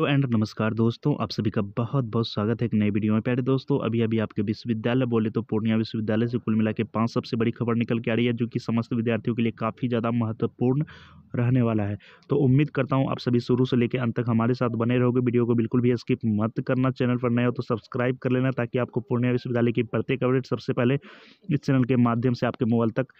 तो एंड नमस्कार दोस्तों आप सभी का बहुत बहुत स्वागत है एक नए वीडियो में पहले दोस्तों अभी अभी आपके विश्वविद्यालय बोले तो पूर्णिया विश्वविद्यालय से कुल मिला के पाँच सबसे बड़ी खबर निकल के आ रही है जो कि समस्त विद्यार्थियों के लिए काफ़ी ज़्यादा महत्वपूर्ण रहने वाला है तो उम्मीद करता हूँ आप सभी शुरू से लेकर अंत तक हमारे साथ बने रहोगे वीडियो को बिल्कुल भी स्किप मत करना चैनल पर नए हो तो सब्सक्राइब कर लेना ताकि आपको पूर्णिया विश्वविद्यालय की प्रत्येक अपडेट सबसे पहले इस चैनल के माध्यम से आपके मोबाइल तक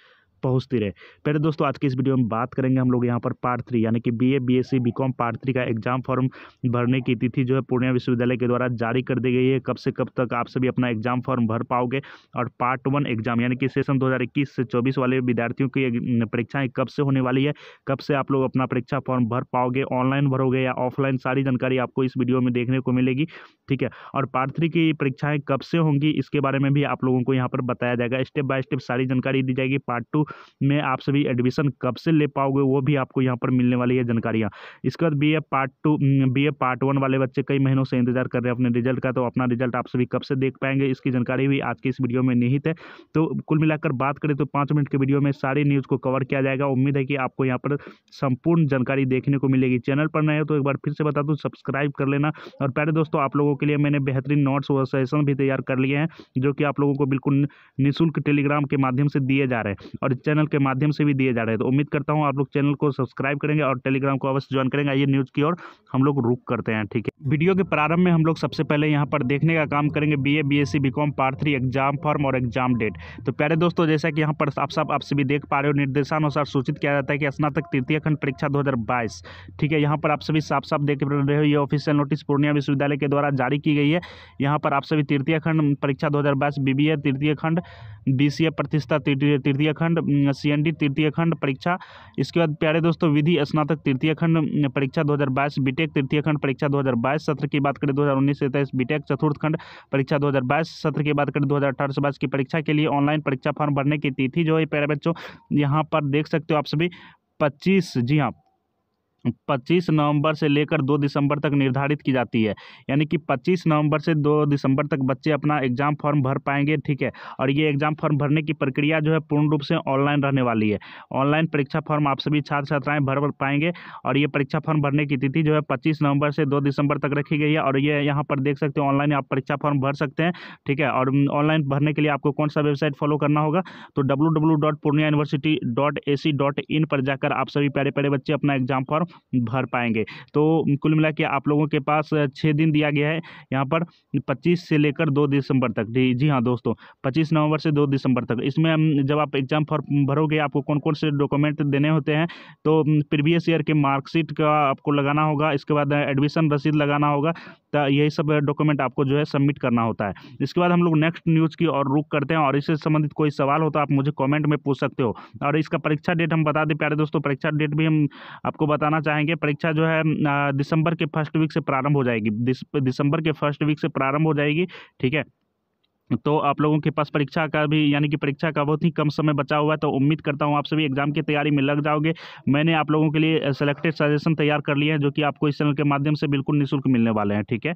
पहुँचती रहे पहले दोस्तों आज की इस वीडियो में बात करेंगे हम लोग यहाँ पर पार्ट थ्री यानी कि B A B S C B com part three का एग्जाम फॉर्म भरने की तिथि जो है पूर्णिया विश्वविद्यालय के द्वारा जारी कर दी गई है कब से कब तक आप सभी अपना एग्जाम फॉर्म भर पाओगे और पार्ट वन एग्जाम यानी कि सेशन दो से चौबीस वाले विद्यार्थियों की परीक्षाएँ कब से होने वाली है कब से आप लोग अपना परीक्षा फॉर्म भर पाओगे ऑनलाइन भरोगे या ऑफलाइन सारी जानकारी आपको इस वीडियो में देखने को मिलेगी ठीक है और पार्ट थ्री की परीक्षाएँ कब से होंगी इसके बारे में भी आप लोगों को यहाँ पर बताया जाएगा स्टेप बाय स्टेप सारी जानकारी दी जाएगी पार्ट टू में आप सभी एडमिशन कब से ले पाओगे वो भी आपको यहाँ पर मिलने वाली है जानकारियाँ इसके बाद B part two B part one वाले बच्चे कई महीनों से इंतजार कर रहे हैं अपने रिजल्ट का तो अपना रिजल्ट आप सभी कब से देख पाएंगे इसकी जानकारी भी आज की इस वीडियो में निहित है तो कुल मिलाकर बात करें तो पाँच मिनट के वीडियो में सारी न्यूज़ को कवर किया जाएगा उम्मीद है कि आपको यहाँ पर संपूर्ण जानकारी देखने को मिलेगी चैनल पर नए हो तो एक बार फिर से बता दूँ सब्सक्राइब कर लेना और पहले दोस्तों आप लोगों के लिए मैंने बेहतरीन नोट्स और सेशन भी तैयार कर लिए हैं जो कि आप लोगों को बिल्कुल निःशुल्क टेलीग्राम के माध्यम से दिए जा रहे हैं और चैनल के माध्यम से भी दिए जा रहे हैं तो उम्मीद करता हूँ आप लोग चैनल को सब्सक्राइब करेंगे और टेलीग्राम को अवश्य ज्वाइन करेंगे ये न्यूज़ की ओर हम लोग रुक करते हैं ठीक है वीडियो के प्रारंभ में हम लोग सबसे पहले यहाँ पर देखने का काम करेंगे B A B S C B com part three exam form और एग्जाम डेट तो प्यारे दोस्तों जैसा कि यहाँ पर आप सब आप सभी देख पा रहे हो निर्देशानुसार सूचित किया जाता है कि स्नातक तृतीय खंड परीक्षा दो ठीक है यहाँ पर आप सभी साफ साफ देख रहे हो ये ऑफिशियल नोटिस पूर्णिया विश्वविद्यालय के द्वारा जारी की गई है यहाँ पर आप सभी तृतीय खंड परीक्षा दो हज़ार बाईस बीबीए तृतीय खंड बीसीए प्रतिष्ठा तृतीय खंड सी एन डी तृतीय खंड परीक्षा इसके बाद प्यारे दोस्तों विधि स्नातक तृतीय खंड परीक्षा 2022 बीटेक तृतीय खंड परीक्षा 2022 सत्र की बात करें 2019 से तेईस बीटेक चतुर्थ खंड परीक्षा 2022 सत्र की बात करें 2018 से बाईस की परीक्षा के लिए ऑनलाइन परीक्षा फॉर्म भरने की तिथि जो है प्यारे बच्चों यहाँ पर देख सकते हो आप सभी पच्चीस जी हाँ पच्चीस नवंबर से लेकर दो दिसंबर तक निर्धारित की जाती है यानी कि पच्चीस नवंबर से दो दिसंबर तक बच्चे अपना एग्ज़ाम फॉर्म भर पाएंगे ठीक है और ये एग्ज़ाम फॉर्म भरने की प्रक्रिया जो है पूर्ण रूप से ऑनलाइन रहने वाली है ऑनलाइन परीक्षा फॉर्म आप सभी छात्र छात्राएँ भर पाएंगे और ये परीक्षा फॉर्म भरने की तिथि जो है पच्चीस नवंबर से दो दिसंबर तक रखी गई है और ये यहाँ पर देख सकते हो ऑनलाइन आप परीक्षा फॉर्म भर सकते हैं ठीक है और ऑनलाइन भरने के लिए आपको कौन सा वेबसाइट फॉलो करना होगा तो डब्ल्यू पर जाकर आप सभी प्यारे प्यारे बच्चे अपना एग्ज़ाम फॉर्म भर पाएंगे तो कुल मिला के आप लोगों के पास छः दिन दिया गया है यहाँ पर पच्चीस से लेकर दो दिसंबर तक जी जी हाँ दोस्तों पच्चीस नवंबर से दो दिसंबर तक इसमें जब आप एग्ज़ाम फॉर्म भरोगे आपको कौन कौन से डॉक्यूमेंट देने होते हैं तो प्रीवियस ईयर के मार्कशीट का आपको लगाना होगा इसके बाद एडमिशन रसीद लगाना होगा यही सब डॉक्यूमेंट आपको जो है सबमिट करना होता है इसके बाद हम लोग नेक्स्ट न्यूज़ की और रुक करते हैं और इससे संबंधित कोई सवाल हो तो आप मुझे कमेंट में पूछ सकते हो और इसका परीक्षा डेट हम बता दें प्यारे दोस्तों परीक्षा डेट भी हम आपको बताना चाहेंगे परीक्षा जो है दिसंबर के फर्स्ट वीक से प्रारंभ हो जाएगी दिसंबर के फर्स्ट वीक से प्रारंभ हो जाएगी ठीक है तो आप लोगों के पास परीक्षा का भी यानी कि परीक्षा का बहुत ही कम समय बचा हुआ है तो उम्मीद करता हूँ आप सभी एग्जाम की तैयारी में लग जाओगे मैंने आप लोगों के लिए सेलेक्टेड सजेशन तैयार कर लिए हैं जो कि आपको इस चैनल के माध्यम से बिल्कुल निःशुल्क मिलने वाले हैं ठीक है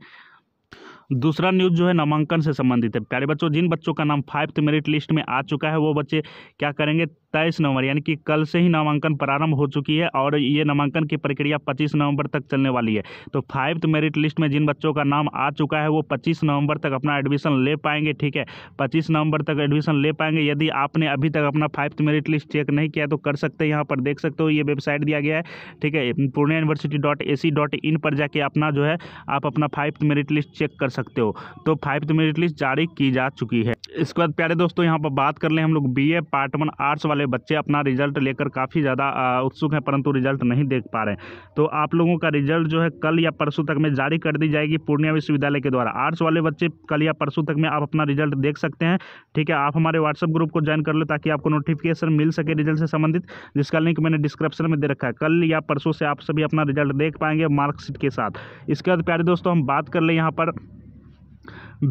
दूसरा न्यूज़ जो है नामांकन से संबंधित है प्यारे बच्चों जिन बच्चों का नाम फाइव्थ मेरिट लिस्ट में आ चुका है वो बच्चे क्या करेंगे तेईस नवंबर यानी कि कल से ही नामांकन प्रारंभ हो चुकी है और ये नामांकन की प्रक्रिया पच्चीस नवंबर तक चलने वाली है तो फाइव्थ मेरिट लिस्ट में जिन बच्चों का नाम आ चुका है वो पच्चीस नवंबर तक अपना एडमिशन ले पाएंगे ठीक है पच्चीस नवंबर तक एडमिशन ले पाएंगे यदि आपने अभी तक अपना फाइव्थ मेरिट लिस्ट चेक नहीं किया तो कर सकते हैं यहाँ पर देख सकते हो ये वेबसाइट दिया गया है ठीक है Purnea university dot A C dot in पर जाके अपना जो है आप अपना फाइव्थ मेरिट लिस्ट चेक कर सकते हो तो फाइव्थ मेरिट लिस्ट जारी की जा चुकी है इसके बाद प्यारे दोस्तों यहाँ पर बात कर लें हम लोग B A part one arts वाले सारे बच्चे अपना रिजल्ट लेकर काफ़ी ज़्यादा उत्सुक हैं परंतु रिजल्ट नहीं देख पा रहे हैं तो आप लोगों का रिजल्ट जो है कल या परसों तक में जारी कर दी जाएगी पूर्णिया विश्वविद्यालय के द्वारा आर्ट्स वाले बच्चे कल या परसों तक में आप अपना रिजल्ट देख सकते हैं ठीक है आप हमारे व्हाट्सअप ग्रुप को ज्वाइन कर लो ताकि आपको नोटिफिकेशन मिल सके रिजल्ट से संबंधित जिसका लिंक मैंने डिस्क्रिप्शन में दे रखा है कल या परसों से आप सभी अपना रिजल्ट देख पाएंगे मार्कशीट के साथ इसके बाद प्यारे दोस्तों हम बात कर लें यहाँ पर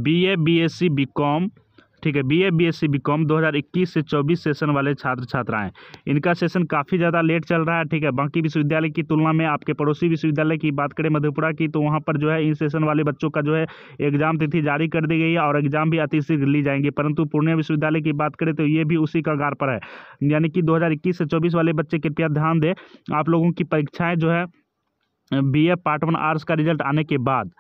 B A B S C B com ठीक है बीए बीएससी बीकॉम 2021 से 24 सेशन वाले छात्र छात्राएं इनका सेशन काफ़ी ज़्यादा लेट चल रहा है ठीक है बाकी विश्वविद्यालय की तुलना में आपके पड़ोसी विश्वविद्यालय की बात करें मधेपुरा की तो वहाँ पर जो है इन सेशन वाले बच्चों का जो है एग्जाम तिथि जारी कर दी गई है और एग्जाम भी अतिशीघ्र ली जाएंगे परंतु पूर्णिया विश्वविद्यालय की बात करें तो ये भी उसी कगार पर है यानी कि दो से चौबीस वाले बच्चे कृपया ध्यान दें आप लोगों की परीक्षाएँ जो है B A part one arts का रिजल्ट आने के बाद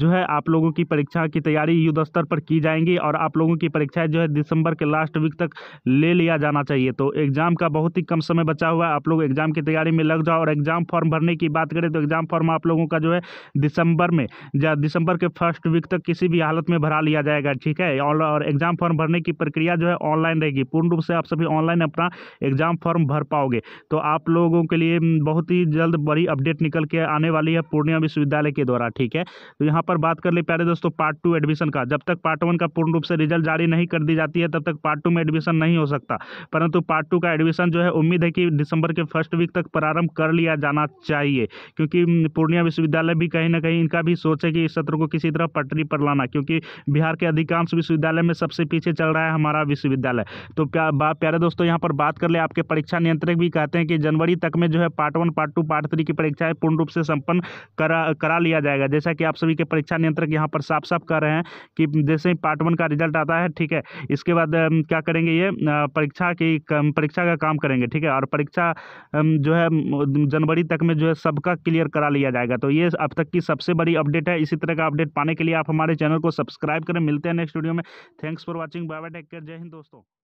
जो है आप लोगों की परीक्षा की तैयारी युद्ध स्तर पर की जाएंगी और आप लोगों की परीक्षाएं जो है दिसंबर के लास्ट वीक तक ले लिया जाना चाहिए तो एग्ज़ाम का बहुत ही कम समय बचा हुआ है आप लोग एग्ज़ाम की तैयारी में लग जाओ और एग्ज़ाम फॉर्म भरने की बात करें तो एग्ज़ाम फॉर्म आप लोगों का जो है दिसंबर में या दिसंबर के फर्स्ट वीक तक किसी भी हालत में भरा लिया जाएगा ठीक है और एग्ज़ाम फॉर्म भरने की प्रक्रिया जो है ऑनलाइन रहेगी पूर्ण रूप से आप सभी ऑनलाइन अपना एग्ज़ाम फॉर्म भर पाओगे तो आप लोगों के लिए बहुत ही जल्द बड़ी अपडेट निकल के आने वाली है पूर्णिया विश्वविद्यालय के द्वारा ठीक है तो यहाँ पर बात कर ली प्यारे दोस्तों पार्ट टू एडमिशन का जब तक पार्ट वन का पूर्ण रूप से रिजल्ट जारी नहीं कर दी जाती है तब तक पार्ट टू में एडमिशन नहीं हो सकता परंतु पार्ट टू का एडमिशन जो है उम्मीद है कि दिसंबर के फर्स्ट वीक तक प्रारंभ कर लिया जाना चाहिए क्योंकि हम्म, पूर्णिया विश्वविद्यालय भी कहीं ना कहीं इनका भी सोच है कि इस सत्र को किसी तरह पटरी पर लाना क्योंकि बिहार के अधिकांश विश्वविद्यालय में सबसे पीछे चल रहा है हमारा विश्वविद्यालय तो प्यारे दोस्तों यहाँ पर बात कर ले आपके परीक्षा नियंत्रक भी कहते हैं कि जनवरी तक में जो है part one part two part three की परीक्षाएं पूर्ण रूप से संपन्न करा करा लिया जाएगा जैसा कि आप सभी के परीक्षा नियंत्रक यहाँ पर साफ साफ कर रहे हैं कि जैसे ही पार्ट वन का रिजल्ट आता है ठीक है इसके बाद क्या करेंगे ये परीक्षा की परीक्षा का काम करेंगे ठीक है और परीक्षा जो है जनवरी तक में जो है सबका क्लियर करा लिया जाएगा तो ये अब तक की सबसे बड़ी अपडेट है इसी तरह का अपडेट पाने के लिए आप हमारे चैनल को सब्सक्राइब करें मिलते हैं नेक्स्ट वीडियो में thanks for watching bye bye take care जय हिंद दोस्तों